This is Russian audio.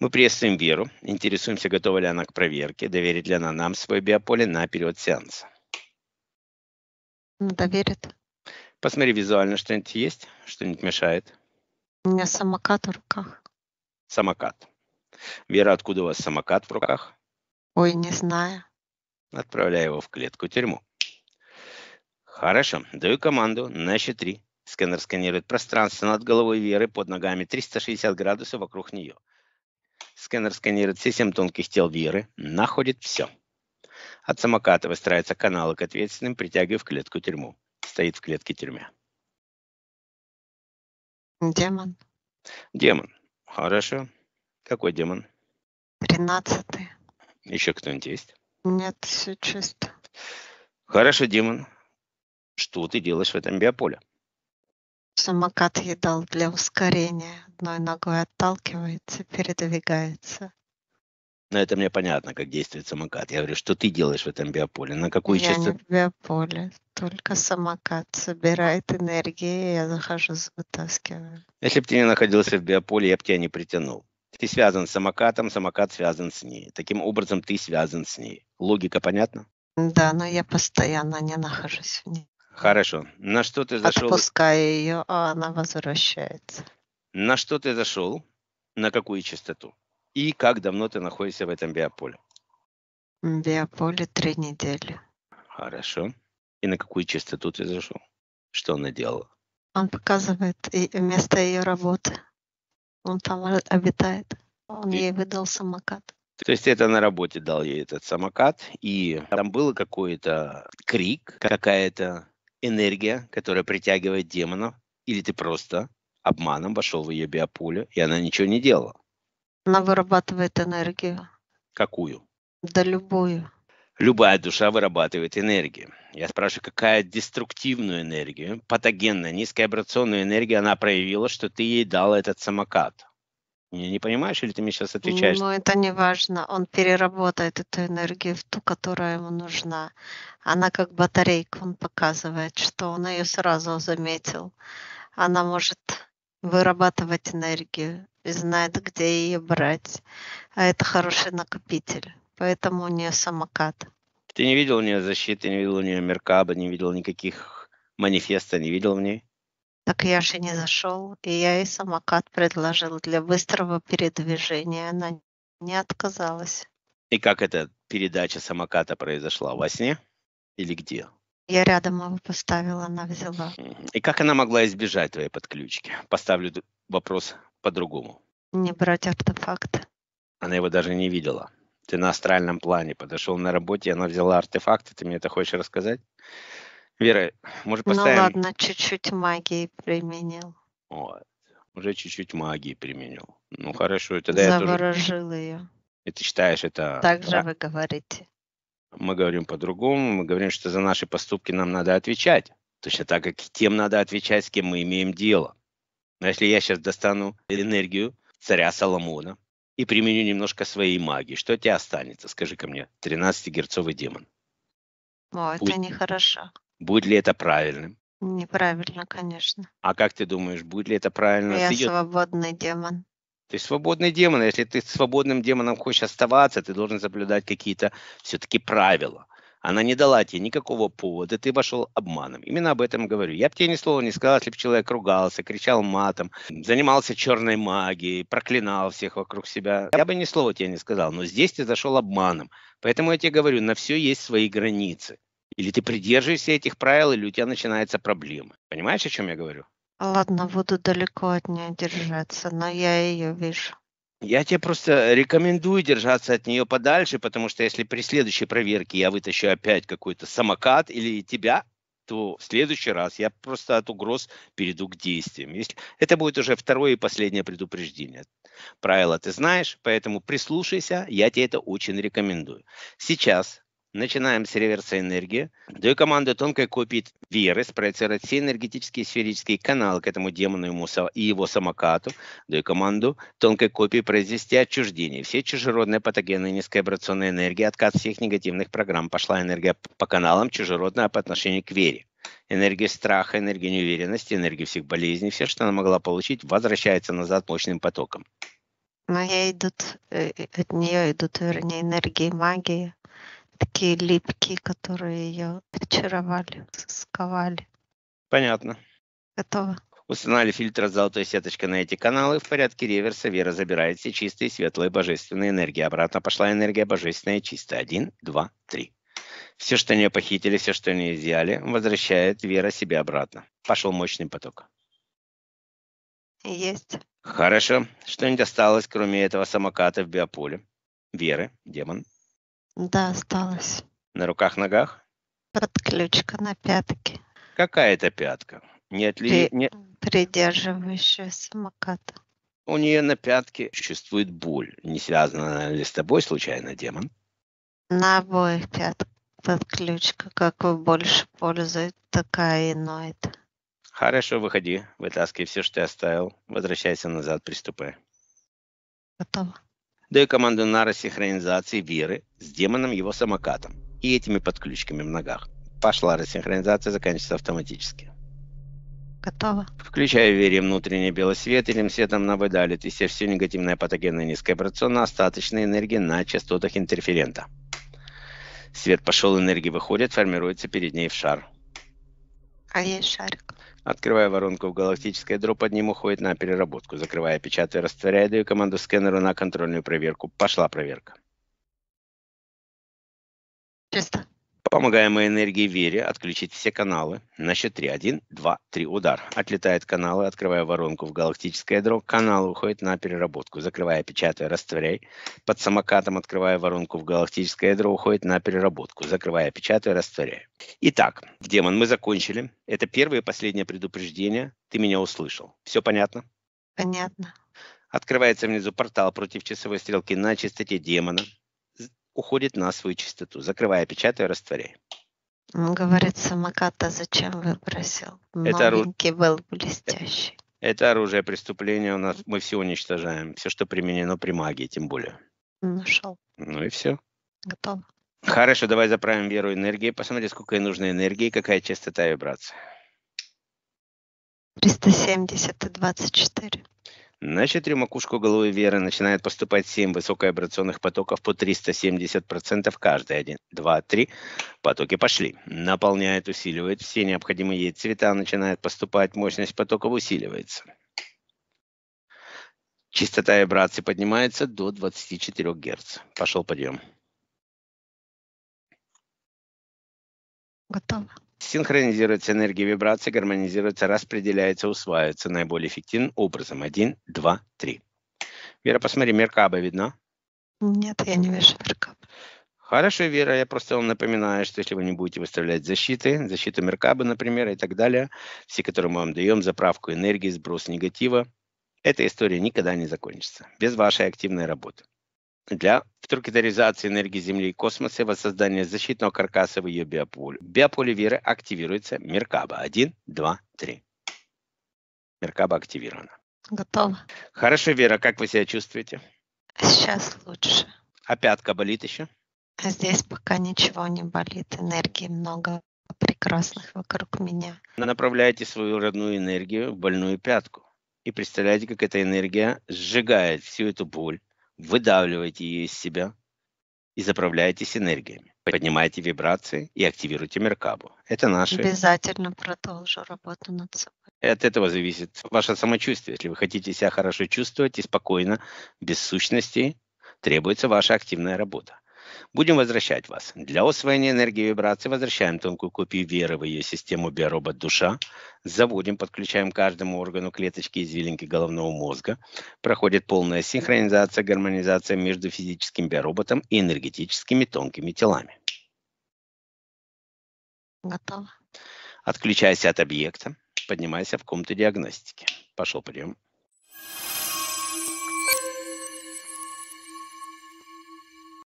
Мы приветствуем Веру, интересуемся, готова ли она к проверке, доверит ли она нам свое биополе на период сеанса. Ну, доверит. Посмотри визуально, что-нибудь есть, что-нибудь мешает. У меня самокат в руках. Самокат. Вера, откуда у вас самокат в руках? Ой, не знаю. Отправляю его в клетку-тюрьму. Хорошо, даю команду на счет три. Сканер сканирует пространство над головой Веры, под ногами 360 градусов вокруг нее. Сканер сканирует все семь тонких тел Виры, находит все. От самоката выстраиваются каналы к ответственным, притягивая в клетку тюрьму. Стоит в клетке тюрьмя. Демон. Демон. Хорошо. Какой демон? Тринадцатый. Еще кто-нибудь есть? Нет, все чисто. Хорошо, демон. Что ты делаешь в этом биополе? Самокат едал для ускорения. Одной ногой отталкивается, передвигается. Ну, это мне понятно, как действует самокат. Я говорю, что ты делаешь в этом биополе? На какую я частоту? Я не в биополе, только самокат собирает энергию, и я захожу, вытаскиваю. Если бы ты не находился в биополе, я бы тебя не притянул. Ты связан с самокатом, самокат связан с ней. Таким образом, ты связан с ней. Логика понятна? Да, но я постоянно не нахожусь в ней. Хорошо. На что ты зашел? Отпускаю ее, а она возвращается. На что ты зашел? На какую частоту? И как давно ты находишься в этом биополе? Биополе три недели. Хорошо. И на какую частоту ты зашел? Что она делала? Он показывает место ее работы. Он там обитает. Он и... ей выдал самокат. То есть это на работе дал ей этот самокат, и там был какой-то крик, какая-то энергия, которая притягивает демонов, или ты просто обманом вошел в ее биополе, и она ничего не делала. Она вырабатывает энергию. Какую? Да любую. Любая душа вырабатывает энергию. Я спрашиваю, какая деструктивную энергию, патогенная, низкая вибрационную энергию она проявила, что ты ей дал этот самокат? не понимаешь или ты мне сейчас отвечаешь? Ну, это не важно. Он переработает эту энергию в ту, которая ему нужна. Она как батарейка, он показывает, что он ее сразу заметил. Она может вырабатывать энергию и знает, где ее брать. А это хороший накопитель. Поэтому у нее самокат. Ты не видел у нее защиты, не видел у нее меркаба, не видел никаких манифеста, не видел в ней? Так я же не зашел, и я ей самокат предложил для быстрого передвижения. Она не отказалась. И как эта передача самоката произошла? Во сне или где? Я рядом его поставила, она взяла. И как она могла избежать твоей подключки? Поставлю вопрос по-другому. Не брать артефакт. Она его даже не видела. Ты на астральном плане подошел на работе, она взяла артефакт, ты мне это хочешь рассказать? Вера, может ну поставим... Ну ладно, чуть-чуть магии применил. Вот. Уже чуть-чуть магии применил. Ну хорошо, тогда Заворожил я тоже... ее. И ты считаешь это... Так же да? вы говорите. Мы говорим по-другому, мы говорим, что за наши поступки нам надо отвечать. Точно так, как тем надо отвечать, с кем мы имеем дело. Но если я сейчас достану энергию царя Соломона и применю немножко своей магии, что у тебя останется? Скажи ко мне, 13-герцовый демон. О, это Пусть... нехорошо. Будет ли это правильным? Неправильно, конечно. А как ты думаешь, будет ли это правильно? Я ты свободный демон. Ты свободный демон. Если ты свободным демоном хочешь оставаться, ты должен соблюдать какие-то все-таки правила. Она не дала тебе никакого повода, ты вошел обманом. Именно об этом говорю. Я бы тебе ни слова не сказал, если бы человек ругался, кричал матом, занимался черной магией, проклинал всех вокруг себя. Я бы ни слова тебе не сказал, но здесь ты зашел обманом. Поэтому я тебе говорю, на все есть свои границы. Или ты придерживаешься этих правил, или у тебя начинаются проблемы. Понимаешь, о чем я говорю? Ладно, буду далеко от нее держаться, но я ее вижу. Я тебе просто рекомендую держаться от нее подальше, потому что если при следующей проверке я вытащу опять какой-то самокат или тебя, то в следующий раз я просто от угроз перейду к действиям. Если... Это будет уже второе и последнее предупреждение. Правила ты знаешь, поэтому прислушайся, я тебе это очень рекомендую. Сейчас, Начинаем с реверса энергии. Даю команду тонкой копии Веры спроецировать все энергетические и сферические каналы к этому демону ему и его самокату. Даю команду тонкой копии произвести отчуждение. Все чужеродные патогены низкой вибрационной энергии, откат всех негативных программ. Пошла энергия по каналам чужеродная по отношению к Вере. Энергия страха, энергия неуверенности, энергия всех болезней, все, что она могла получить, возвращается назад мощным потоком. Моя идут, э, э, от нее идут, вернее, энергии магии, такие липкие, которые ее очаровали, сковали. Понятно. Готово. Установили фильтр золотой сеточка на эти каналы. В порядке реверса Вера забирает все чистые, светлые, божественные энергии. Обратно пошла энергия божественная, чистая. Один, два, три. Все, что не похитили, все, что не изъяли, возвращает Вера себе обратно. Пошел мощный поток. Есть. Хорошо. Что-нибудь осталось, кроме этого самоката в биополе? Веры, демон, да, осталось. На руках-ногах? Подключка на пятке. Какая это пятка? Не отли. При... Не... Придерживающая самоката. У нее на пятке существует боль. Не связана ли с тобой случайно, демон? На обоих пятках подключка. Как вы больше пользует, такая и ноет. Хорошо, выходи. Вытаскивай все, что ты оставил. Возвращайся назад, приступай. Готово. Даю команду на рассинхронизации Веры с демоном его самокатом и этими подключками в ногах. Пошла рассинхронизация, заканчивается автоматически. Готово. Включая Вере внутренний белосвет свет, или светом навыдалит и все всю негативное патогенное низковибрационно остаточной энергии на частотах интерферента. Свет пошел, энергия выходит, формируется перед ней в шар. А есть шарик. Открывая воронку в галактической дро, под ним уходит на переработку. Закрывая, печатая, растворяя, даю команду сканеру на контрольную проверку. Пошла проверка. Чисто. Помогаемой энергией вере отключить все каналы. На счет 3. 1, 2, 3. Удар. Отлетают каналы, открывая воронку в галактическое ядро. Каналы уходят на переработку. Закрывая, печатая, растворяй. Под самокатом, открывая воронку в галактическое ядро, уходит на переработку. Закрывая, печатая, растворяй. Итак, демон, мы закончили. Это первое и последнее предупреждение. Ты меня услышал. Все понятно? Понятно. Открывается внизу портал против часовой стрелки на чистоте демона уходит на свою чистоту, закрывая, печатая, растворяя. говорит, самоката зачем выбросил? Это Маленький ору... был блестящий. Это оружие преступления у нас. Мы все уничтожаем. Все, что применено при магии, тем более. Нашел. Ну и все. Готово. Хорошо, давай заправим веру энергии. Посмотри, сколько ей нужно энергии, какая частота вибрации. 370 и 24. На четыре макушку головы Веры начинает поступать 7 высоковибрационных потоков по 370% каждый. Один, два, три. Потоки пошли. Наполняет, усиливает. Все необходимые ей цвета начинают поступать. Мощность потоков усиливается. Частота вибрации поднимается до 24 Гц. Пошел подъем. Готово синхронизируется энергия вибрации, гармонизируется, распределяется, усваивается наиболее эффективным образом. Один, два, три. Вера, посмотри, Меркаба видна? Нет, я не вижу Меркаба. Хорошо, Вера, я просто вам напоминаю, что если вы не будете выставлять защиты, защиту Меркабы, например, и так далее, все, которые мы вам даем, заправку энергии, сброс негатива, эта история никогда не закончится без вашей активной работы для туркетаризации энергии Земли и космоса и воссоздания защитного каркаса в ее биополе. Биополе Веры активируется Меркаба. Один, два, три. Меркаба активирована. Готово. Хорошо, Вера, как вы себя чувствуете? Сейчас лучше. А пятка болит еще? А здесь пока ничего не болит. Энергии много прекрасных вокруг меня. Направляете свою родную энергию в больную пятку. И представляете, как эта энергия сжигает всю эту боль, выдавливаете ее из себя и заправляетесь энергиями. Поднимаете вибрации и активируете Меркабу. Это наши... Обязательно продолжу работу над собой. от этого зависит ваше самочувствие. Если вы хотите себя хорошо чувствовать и спокойно, без сущностей, требуется ваша активная работа. Будем возвращать вас. Для усвоения энергии вибрации возвращаем тонкую копию веры в ее систему биоробот душа. Заводим, подключаем каждому органу клеточки извилинки головного мозга. Проходит полная синхронизация, гармонизация между физическим биороботом и энергетическими тонкими телами. Готово. Отключайся от объекта, поднимайся в комнату диагностики. Пошел прием.